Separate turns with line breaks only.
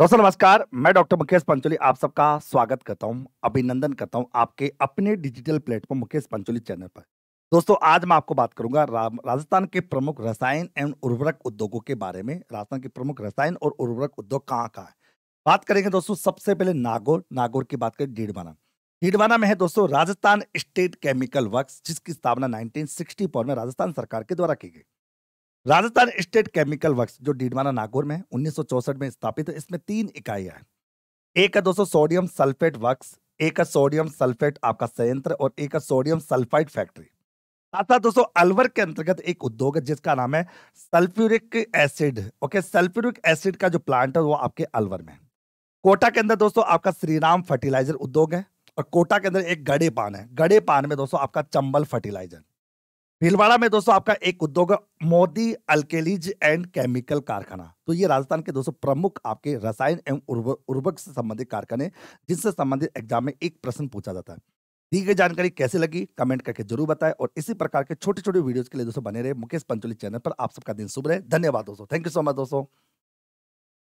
दोस्तों नमस्कार मैं डॉक्टर मुकेश पंचोली आप सबका स्वागत करता हूं अभिनंदन करता हूं आपके अपने digital platform Mukesh Pancholi channel पर दोस्तों आज मैं आपको बात करूंगा राजस्थान के प्रमुख रसायन एवं उर्वरक उद्योगों के बारे में राजस्थान के प्रमुख रसायन और उर्वरक उद्योग कहाँ कहाँ है बात करेंगे दोस्तों सबसे पहले नागौर नागौर की बात करें डीडवाना डीडवाना में है दोस्तों राजस्थान स्टेट केमिकल वर्क जिसकी स्थापना नाइनटीन में राजस्थान सरकार के द्वारा की गई राजस्थान स्टेट केमिकल वर्क्स जो डीडवाना नागौर में उन्नीस में स्थापित है इसमें तीन इकाइयां हैं एक है दोस्तों सोडियम सल्फेट वर्क्स एक है सोडियम सल्फेट आपका संयंत्र और एक है सोडियम सल्फाइड फैक्ट्री साथ साथ दोस्तों अलवर के अंतर्गत एक उद्योग है जिसका नाम है sulphuric acid okay sulphuric acid का जो प्लांट है वो आपके अलवर में कोटा के अंदर दोस्तों आपका श्रीराम फर्टिलाइजर उद्योग है और कोटा के अंदर एक गड़े पान है गड़े पान में दोस्तों आपका चंबल फर्टिलाइजर भीलवाड़ा में दोस्तों आपका एक उद्योग मोदी अल्केलीज एंड केमिकल कारखाना तो ये राजस्थान के दोस्तों प्रमुख आपके रसायन एवं उर्वरक से संबंधित कारखाने जिनसे संबंधित एग्जाम में एक प्रश्न पूछा जाता है दी गई जानकारी कैसे लगी कमेंट करके जरूर बताएं और इसी प्रकार के छोटे छोटे वीडियोज के लिए दोस्तों बने रहे मुकेश पंचोली चैनल पर आप सबका दिन शुभ रहे धन्यवाद दोस्तों थैंक यू सो मच दोस्तों